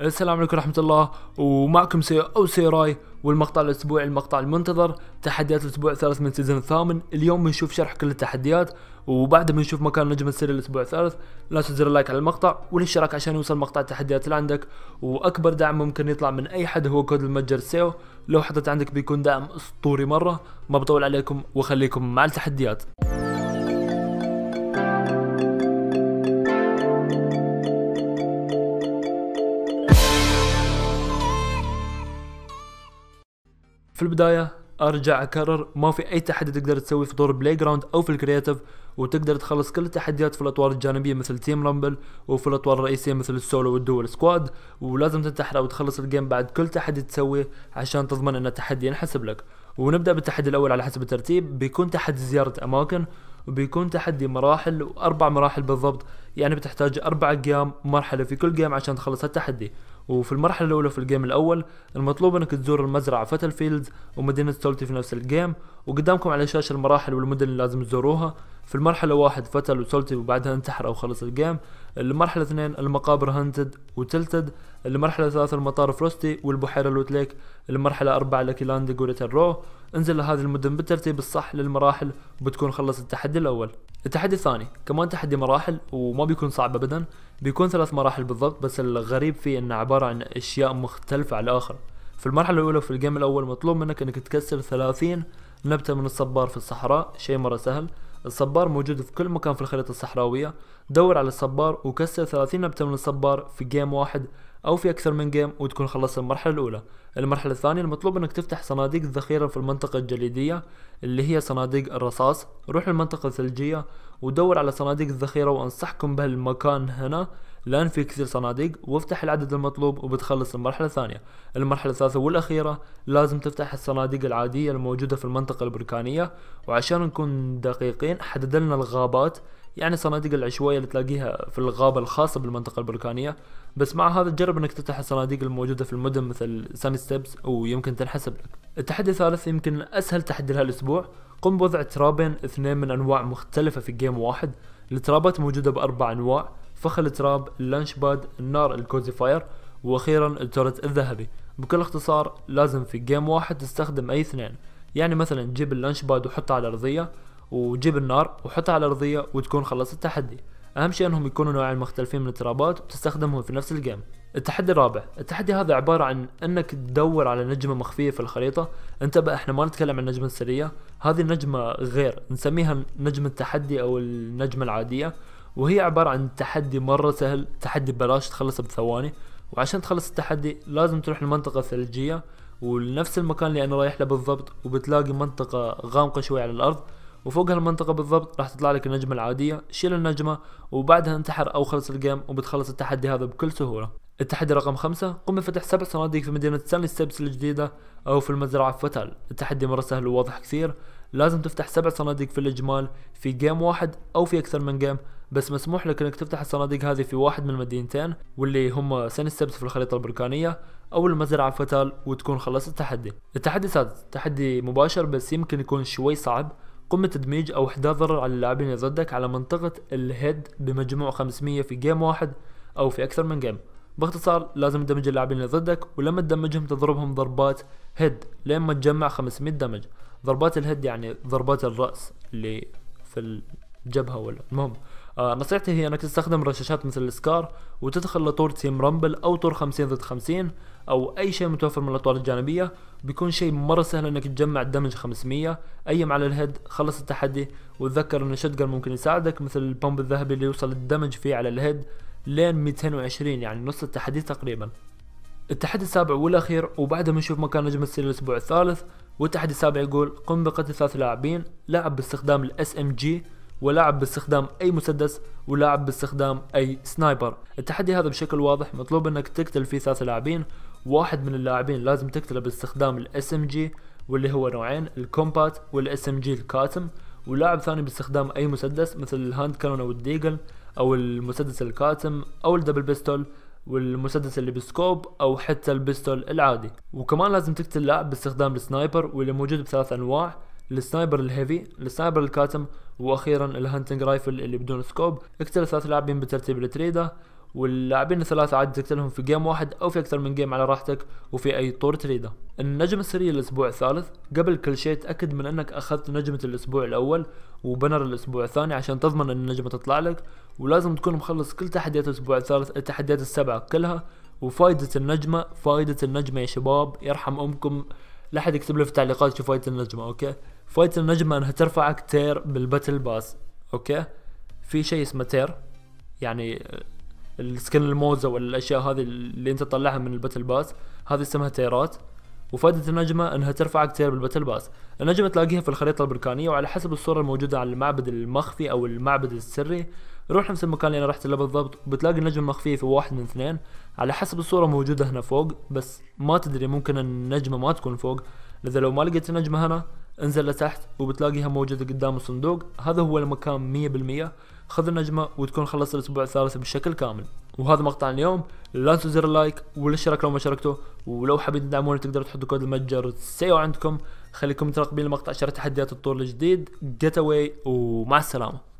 السلام عليكم ورحمة الله ومعكم سيو أو سيراي والمقطع الأسبوعي المقطع المنتظر تحديات الأسبوع الثالث من سيزون الثامن اليوم بنشوف شرح كل التحديات وبعدها بنشوف مكان نجم السر الأسبوع الثالث لا تنسى اللايك على المقطع والاشتراك عشان يوصل مقطع التحديات اللي عندك وأكبر دعم ممكن يطلع من أي حد هو كود المتجر سيو لو حطيت عندك بيكون دعم أسطوري مرة ما بطول عليكم وخليكم مع التحديات البدايه ارجع اكرر ما في اي تحدي تقدر تسويه في دور بلاي جراوند او في الكرياتيف وتقدر تخلص كل التحديات في الاطوار الجانبيه مثل تيم رامبل وفي الاطوار الرئيسيه مثل السولو والدول سكواد ولازم تنتحر او تخلص الجيم بعد كل تحدي تسويه عشان تضمن ان التحدي ينحسب لك ونبدا بالتحدي الاول على حسب الترتيب بيكون تحدي زياره اماكن وبيكون تحدي مراحل واربع مراحل بالضبط يعني بتحتاج اربع قيام مرحله في كل قيام عشان تخلص التحدي وفي المرحلة الأولى في الجيم الأول المطلوب أنك تزور المزرعة فتل فيلدز ومدينة سولتي في نفس الجيم وقدامكم على شاشة المراحل والمدن اللي لازم تزوروها في المرحلة واحد فتل وسولتي وبعدها انتحر أو خلص الجيم المرحلة اثنين المقابر هانتد وتلتد المرحلة ثلاثة المطار فروستي والبحيرة لوتليك ليك المرحلة أربعة لكي لاند رو انزل لهذه المدن بالترتيب الصح للمراحل وبتكون خلص التحدي الأول التحدي الثاني كمان تحدي مراحل وما بيكون صعب ابدا بيكون ثلاث مراحل بالضبط بس الغريب فيه انه عبارة عن اشياء مختلفة على الاخر في المرحلة الاولى في الجيم الاول مطلوب منك انك تكسر ثلاثين نبتة من الصبار في الصحراء شيء مرة سهل الصبار موجود في كل مكان في الخريطة الصحراوية دور على الصبار وكسر ثلاثين نبتة من الصبار في جيم واحد او في اكثر من جيم وتكون خلصت المرحله الاولى المرحله الثانيه المطلوب انك تفتح صناديق الذخيره في المنطقه الجليديه اللي هي صناديق الرصاص روح للمنطقه الثلجيه ودور على صناديق الذخيره وانصحكم بهالمكان هنا لان في كثير صناديق وافتح العدد المطلوب وبتخلص المرحله الثانيه المرحله الثالثه والاخيره لازم تفتح الصناديق العاديه الموجوده في المنطقه البركانيه وعشان نكون دقيقين حدد لنا الغابات يعني الصناديق العشوائية اللي تلاقيها في الغابة الخاصة بالمنطقة البركانية بس مع هذا تجرب انك تفتح الصناديق الموجودة في المدن مثل سان ستيبس ويمكن تنحسب لك التحدي الثالث يمكن اسهل تحدي لهالاسبوع قم بوضع ترابين اثنين من انواع مختلفة في جيم واحد الترابات موجودة باربع انواع فخ التراب اللانش باد النار الكوزي فاير واخيرا التورت الذهبي بكل اختصار لازم في جيم واحد تستخدم اي اثنين يعني مثلا جيب اللانش باد وحطه على الارضية وجيب النار وحطها على الارضيه وتكون خلصت التحدي اهم شيء انهم يكونوا نوعين مختلفين من الترابات وتستخدمهم في نفس الجيم التحدي الرابع التحدي هذا عبارة عن انك تدور على نجمة مخفية في الخريطة انتبه احنا ما نتكلم عن النجمة السرية هذه النجمة غير نسميها نجمة التحدي او النجمة العادية وهي عبارة عن تحدي مرة سهل تحدي ببلاش تخلصه بثواني وعشان تخلص التحدي لازم تروح لمنطقة الثلجية ولنفس المكان اللي انا رايح له بالضبط وبتلاقي منطقة غامقة شوي على الارض وفوق هالمنطقه بالضبط راح تطلع لك النجمه العاديه شيل النجمه وبعدها انتحر او خلص الجيم وبتخلص التحدي هذا بكل سهوله التحدي رقم خمسة قم بفتح سبع صناديق في مدينة سان ستيبس الجديدة أو في المزرعة في فتال التحدي مرة سهل وواضح كثير لازم تفتح سبع صناديق في الإجمال في جيم واحد أو في أكثر من جيم بس مسموح لك انك تفتح الصناديق هذه في واحد من المدينتين واللي هم سان ستيبس في الخريطة البركانية او المزرعة فتال وتكون خلصت التحدي التحدي السادس تحدي مباشر بس يمكن يكون شوي صعب قم بتدميج أو إحداث ضرر على اللاعبين ضدك على منطقة الهيد بمجموع 500 في جيم واحد أو في أكثر من جيم باختصار لازم تدمج اللاعبين اللي ضدك ولما تدمجهم تضربهم ضربات هيد لين ما تجمع 500 دمج ضربات الهيد يعني ضربات الرأس اللي في الجبهة ولا المهم آه نصيحتي هي انك تستخدم رشاشات مثل السكار وتدخل لطور تيم رامبل او طور 50 ضد 50 او اي شيء متوفر من الاطوار الجانبيه بيكون شيء مره سهل انك تجمع الدمج 500 ايم على الهيد خلص التحدي وتذكر ان الشوت ممكن يساعدك مثل البومب الذهبي اللي يوصل الدمج فيه على الهيد لين 220 يعني نص التحدي تقريبا التحدي السابع والاخير وبعدها بنشوف مكان نجم السير الاسبوع الثالث والتحدي السابع يقول قم بقتل ثلاث لاعبين لاعب باستخدام الاس ام جي ولعب باستخدام اي مسدس ولعب باستخدام اي سنايبر التحدي هذا بشكل واضح مطلوب انك تقتل فيه ثلاثة لاعبين واحد من اللاعبين لازم تقتله باستخدام الاس ام جي واللي هو نوعين الكومبات والاس ام جي الكاتم ولاعب ثاني باستخدام اي مسدس مثل الهاند كانون او الديجل او المسدس الكاتم او الدبل بيستول والمسدس اللي بالسكوب او حتى البيستول العادي وكمان لازم تقتل لاعب باستخدام السنايبر واللي موجود بثلاث انواع السنايبر الهيفي السنايبر الكاتم واخيرا الهانتنج رايفل اللي بدون سكوب اقتل ثلاث لاعبين بترتيب التريده واللاعبين الثلاثة عاد تقتلهم في جيم واحد أو في أكثر من جيم على راحتك وفي أي طور تريده. النجم السري الأسبوع الثالث قبل كل شيء تأكد من أنك أخذت نجمة الأسبوع الأول وبنر الأسبوع الثاني عشان تضمن أن النجمة تطلع لك ولازم تكون مخلص كل تحديات الأسبوع الثالث التحديات السبعة كلها وفائدة النجمة فائدة النجمة يا شباب يرحم أمكم لا حد يكتب لي في التعليقات شو فائدة النجمة أوكي فايت النجمة انها ترفعك تير بالباتل باس اوكي في شيء اسمه تير يعني السكن الموزة والاشياء هذه اللي انت تطلعها من الباتل باس هذه اسمها تيرات وفائدة النجمة انها ترفعك تير بالباتل باس النجمة تلاقيها في الخريطة البركانية وعلى حسب الصورة الموجودة على المعبد المخفي او المعبد السري روح نفس المكان اللي انا رحت له بالضبط بتلاقي النجم مخفي في واحد من اثنين على حسب الصورة موجودة هنا فوق بس ما تدري ممكن النجمة ما تكون فوق لذا لو ما لقيت النجمة هنا انزل لتحت وبتلاقيها موجودة قدام الصندوق هذا هو المكان مية بالمية خذ النجمة وتكون خلصت الأسبوع الثالث بشكل كامل وهذا مقطع اليوم لا تنسوا زر اللايك والاشتراك لو ما شاركتوا ولو حابين تدعموني تقدروا تحطوا كود المتجر سيو عندكم خليكم متراقبين لمقطع شرح تحديات الطور الجديد جيت اواي ومع السلامه